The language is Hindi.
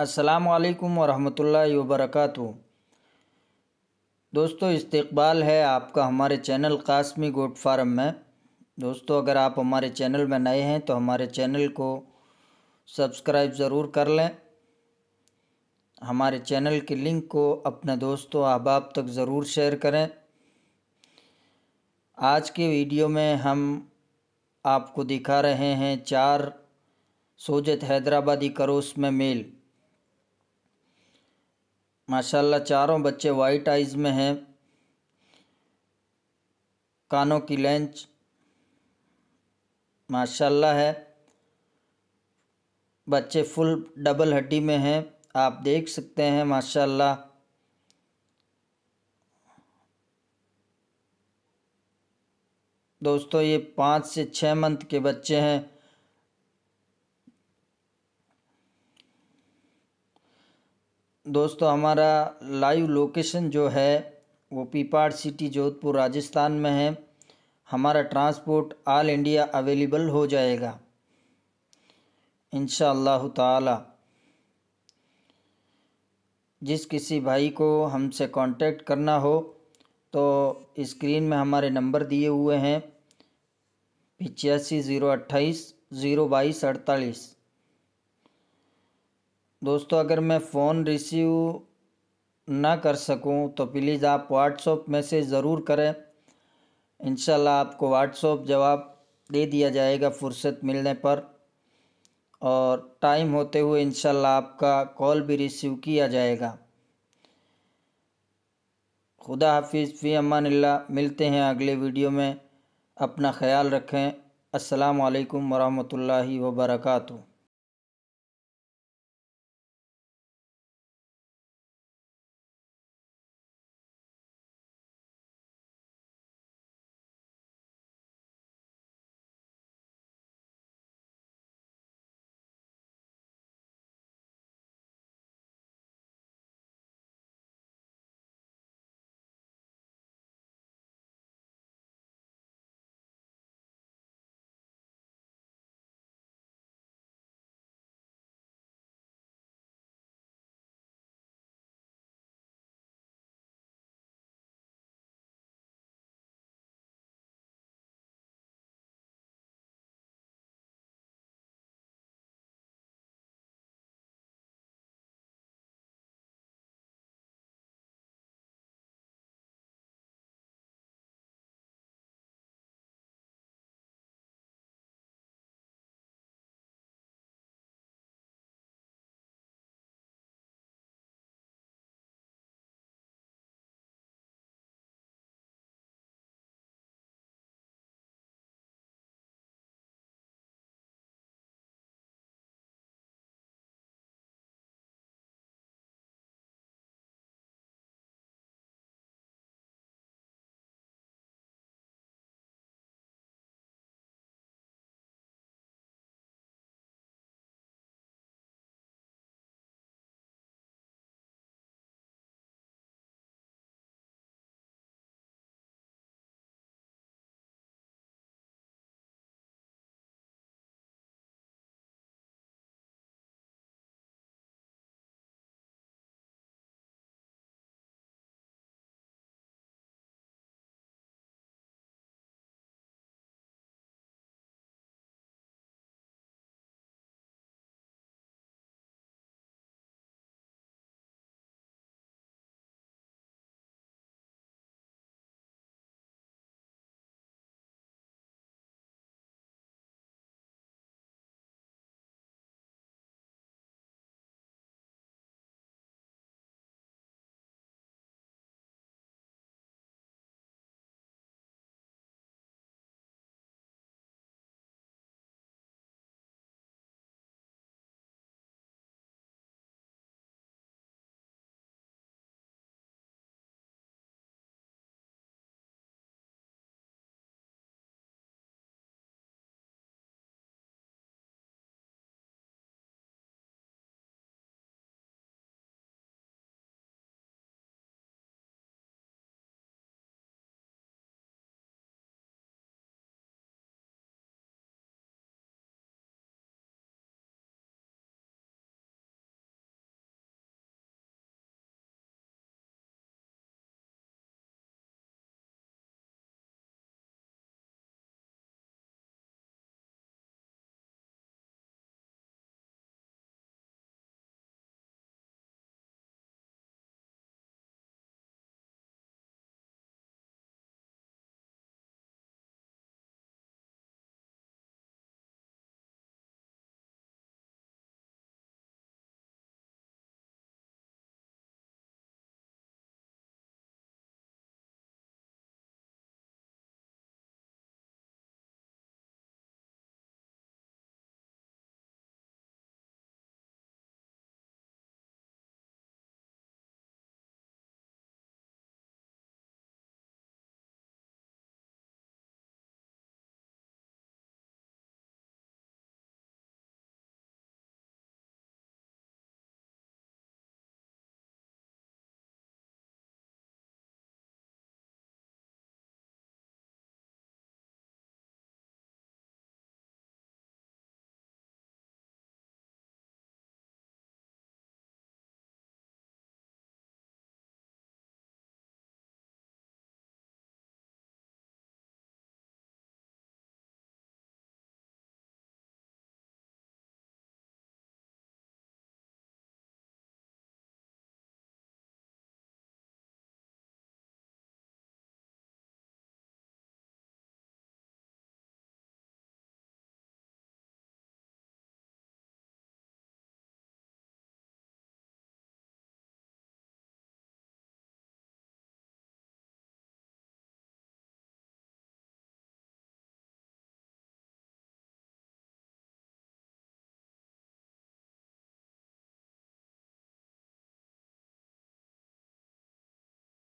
असलकम वरहमल वबरक दोस्तों इस्तकबाल है आपका हमारे चैनल कासमी गोट फार्म में दोस्तों अगर आप हमारे चैनल में नए हैं तो हमारे चैनल को सब्सक्राइब ज़रूर कर लें हमारे चैनल के लिंक को अपने दोस्तों अहबाब तक ज़रूर शेयर करें आज के वीडियो में हम आपको दिखा रहे हैं चार सोजत हैदराबादी करोस में मेल माशाल्लाह चारों बच्चे वाइट आइज़ में हैं कानों की लेंच माशाल्लाह है बच्चे फुल डबल हड्डी में हैं आप देख सकते हैं माशाल्लाह दोस्तों ये पाँच से छः मंथ के बच्चे हैं दोस्तों हमारा लाइव लोकेशन जो है वो पीपाड़ सिटी जोधपुर राजस्थान में है हमारा ट्रांसपोर्ट आल इंडिया अवेलेबल हो जाएगा इन ताला जिस किसी भाई को हमसे कांटेक्ट करना हो तो स्क्रीन में हमारे नंबर दिए हुए हैं पिचासी ज़ीरो अट्ठाईस ज़ीरो बाईस अड़तालीस दोस्तों अगर मैं फ़ोन रिसीव ना कर सकूं तो प्लीज़ आप व्हाट्सअप मैसेज ज़रूर करें इंशाल्लाह आपको व्हाट्सअप जवाब दे दिया जाएगा फुर्सत मिलने पर और टाइम होते हुए इंशाल्लाह आपका कॉल भी रिसीव किया जाएगा खुदा हाफिज़ फ़ी अमान मिलते हैं अगले वीडियो में अपना ख्याल रखें अस्सलाम वालेकुम वबरकू